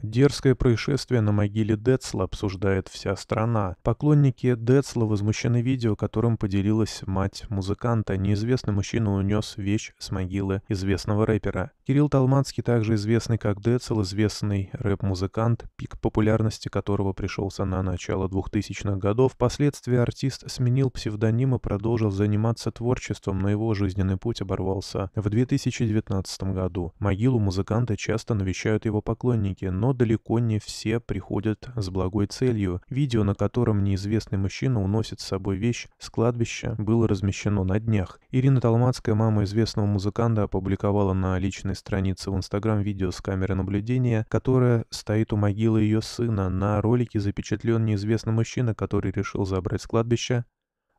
Дерзкое происшествие на могиле Децла обсуждает вся страна. Поклонники Децла возмущены видео, которым поделилась мать музыканта. Неизвестный мужчина унес вещь с могилы известного рэпера. Кирилл Талманский, также известный как Децл, известный рэп-музыкант, пик популярности которого пришелся на начало 2000-х годов, впоследствии артист сменил псевдоним и продолжил заниматься творчеством, но его жизненный путь оборвался в 2019 году. Могилу музыканта часто навещают его поклонники, но далеко не все приходят с благой целью. Видео, на котором неизвестный мужчина уносит с собой вещь с кладбища, было размещено на днях. Ирина Талмацкая, мама известного музыканта, опубликовала на личной официальной странице в Инстаграм видео с камеры наблюдения, которая стоит у могилы ее сына. На ролике запечатлен неизвестный мужчина, который решил забрать с кладбища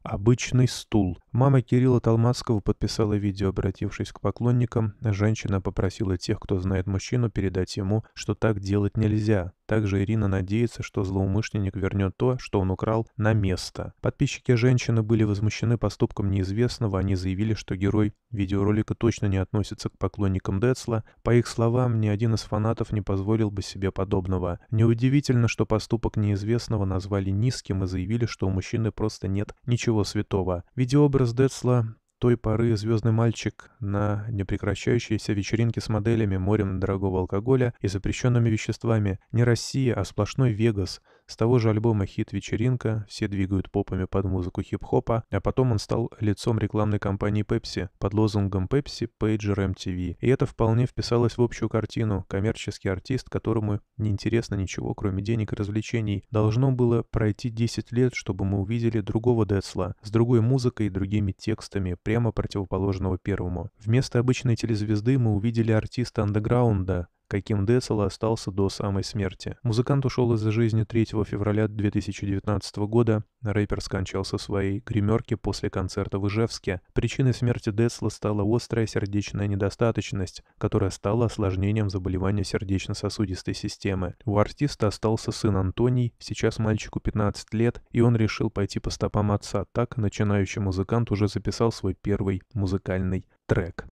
обычный стул Мама Кирилла Толмацкого подписала видео, обратившись к поклонникам. Женщина попросила тех, кто знает мужчину, передать ему, что так делать нельзя. Также Ирина надеется, что злоумышленник вернет то, что он украл, на место. Подписчики женщины были возмущены поступком неизвестного, они заявили, что герой видеоролика точно не относится к поклонникам Децла. По их словам, ни один из фанатов не позволил бы себе подобного. Неудивительно, что поступок неизвестного назвали низким и заявили, что у мужчины просто нет ничего святого. Видеообраз образ Децла той поры звездный мальчик на непрекращающейся вечеринке с моделями, морем дорогого алкоголя и запрещенными веществами. Не Россия, а сплошной Вегас. С того же альбома хит «Вечеринка» все двигают попами под музыку хип-хопа, а потом он стал лицом рекламной кампании Pepsi под лозунгом Pepsi Pager MTV. И это вполне вписалось в общую картину. Коммерческий артист, которому не интересно ничего, кроме денег и развлечений. Должно было пройти 10 лет, чтобы мы увидели другого Децла с другой музыкой и другими текстами, прямо противоположного первому. Вместо обычной телезвезды мы увидели артиста андеграунда, каким Децл остался до самой смерти. Музыкант ушел из жизни 3 февраля 2019 года. Рэпер скончался в своей гримерке после концерта в Ижевске. Причиной смерти Децла стала острая сердечная недостаточность, которая стала осложнением заболевания сердечно-сосудистой системы. У артиста остался сын Антоний, сейчас мальчику 15 лет, и он решил пойти по стопам отца. Так начинающий музыкант уже записал свой первый музыкальный трек.